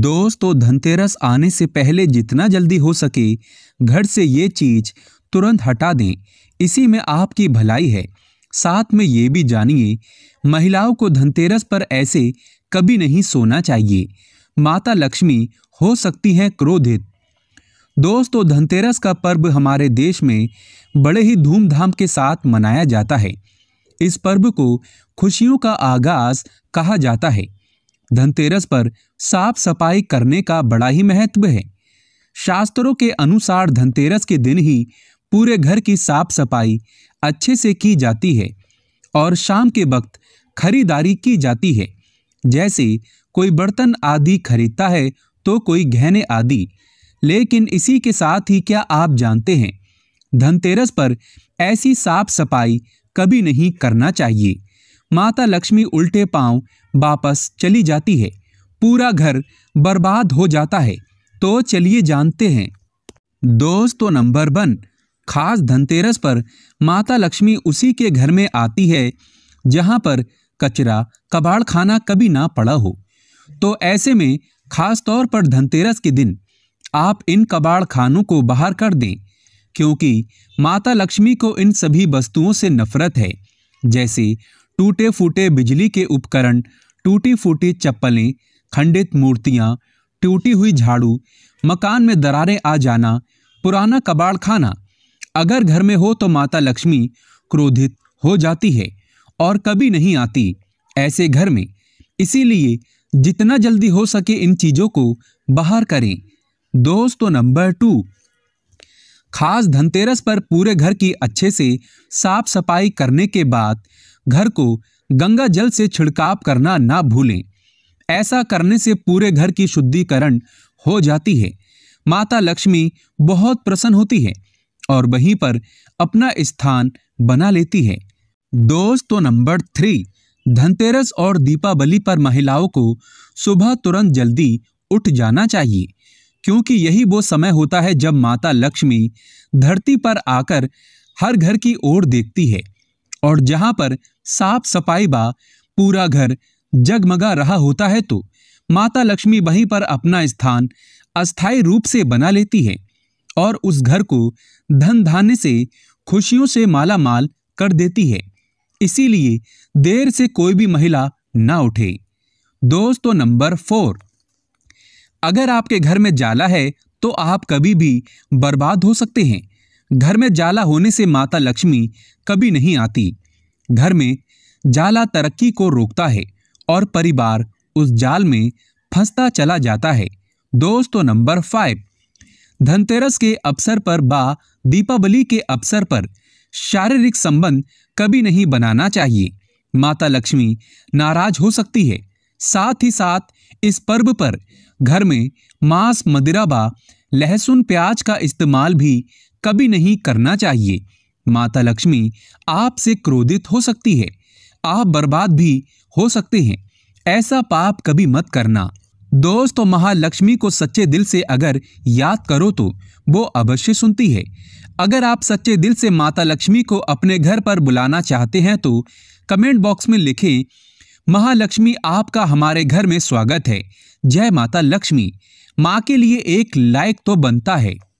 दोस्तों तो धनतेरस आने से पहले जितना जल्दी हो सके घर से ये चीज तुरंत हटा दें इसी में आपकी भलाई है साथ में ये भी जानिए महिलाओं को धनतेरस पर ऐसे कभी नहीं सोना चाहिए माता लक्ष्मी हो सकती हैं क्रोधित दोस्तों तो धनतेरस का पर्व हमारे देश में बड़े ही धूमधाम के साथ मनाया जाता है इस पर्व को खुशियों का आगाज कहा जाता है धनतेरस पर साफ सफाई करने का बड़ा ही महत्व है शास्त्रों के अनुसार धनतेरस के दिन ही पूरे घर की साफ सफाई अच्छे से की जाती है और शाम के वक्त खरीदारी की जाती है जैसे कोई बर्तन आदि खरीदता है तो कोई गहने आदि लेकिन इसी के साथ ही क्या आप जानते हैं धनतेरस पर ऐसी साफ सफाई कभी नहीं करना चाहिए माता लक्ष्मी उल्टे पांव वापस चली जाती है पूरा घर बर्बाद हो जाता है तो चलिए जानते हैं दोस्तों तो नंबर वन खास धनतेरस पर माता लक्ष्मी उसी के घर में आती है जहां पर कचरा कबाड़ खाना कभी ना पड़ा हो तो ऐसे में खास तौर पर धनतेरस के दिन आप इन कबाड़ खानों को बाहर कर दें क्योंकि माता लक्ष्मी को इन सभी वस्तुओं से नफरत है जैसे टूटे फूटे बिजली के उपकरण टूटी फूटी चप्पलें खंडित मूर्तियाँ टूटी हुई झाड़ू मकान में दरारें आ जाना पुराना कबाड़ खाना अगर घर में हो तो माता लक्ष्मी क्रोधित हो जाती है और कभी नहीं आती ऐसे घर में इसीलिए जितना जल्दी हो सके इन चीज़ों को बाहर करें दोस्तों तो नंबर टू खास धनतेरस पर पूरे घर की अच्छे से साफ सफाई करने के बाद घर को गंगा जल से छिड़काव करना ना भूलें ऐसा करने से पूरे घर की शुद्धिकरण हो जाती है माता लक्ष्मी बहुत प्रसन्न होती है और वहीं पर अपना स्थान बना लेती है दोस्तों तो नंबर थ्री धनतेरस और दीपावली पर महिलाओं को सुबह तुरंत जल्दी उठ जाना चाहिए क्योंकि यही वो समय होता है जब माता लक्ष्मी धरती पर आकर हर घर की ओर देखती है और जहाँ पर साफ सफाई बा पूरा घर जगमगा रहा होता है तो माता लक्ष्मी वहीं पर अपना स्थान अस्थायी रूप से बना लेती है और उस घर को धन धान्य से खुशियों से माला माल कर देती है इसीलिए देर से कोई भी महिला ना उठे दोस्तों नंबर फोर अगर आपके घर में जाला है तो आप कभी भी बर्बाद हो सकते हैं घर में जाला होने से माता लक्ष्मी कभी नहीं आती घर में जाला तरक्की को रोकता है और परिवार उस जाल में फंसता चला जाता है दोस्तों नंबर फाइव धनतेरस के अवसर पर बा दीपावली के अवसर पर शारीरिक संबंध कभी नहीं बनाना चाहिए माता लक्ष्मी नाराज हो सकती है साथ ही साथ इस पर्व पर घर में मांस मदिरा बा लहसुन प्याज का इस्तेमाल भी कभी नहीं करना चाहिए माता लक्ष्मी आपसे क्रोधित हो सकती है आप बर्बाद भी हो सकते हैं ऐसा पाप कभी मत करना दोस्तों महालक्ष्मी को सच्चे दिल से अगर याद करो तो वो अवश्य सुनती है अगर आप सच्चे दिल से माता लक्ष्मी को अपने घर पर बुलाना चाहते हैं तो कमेंट बॉक्स में लिखें महालक्ष्मी आपका हमारे घर में स्वागत है जय माता लक्ष्मी माँ के लिए एक लाइक तो बनता है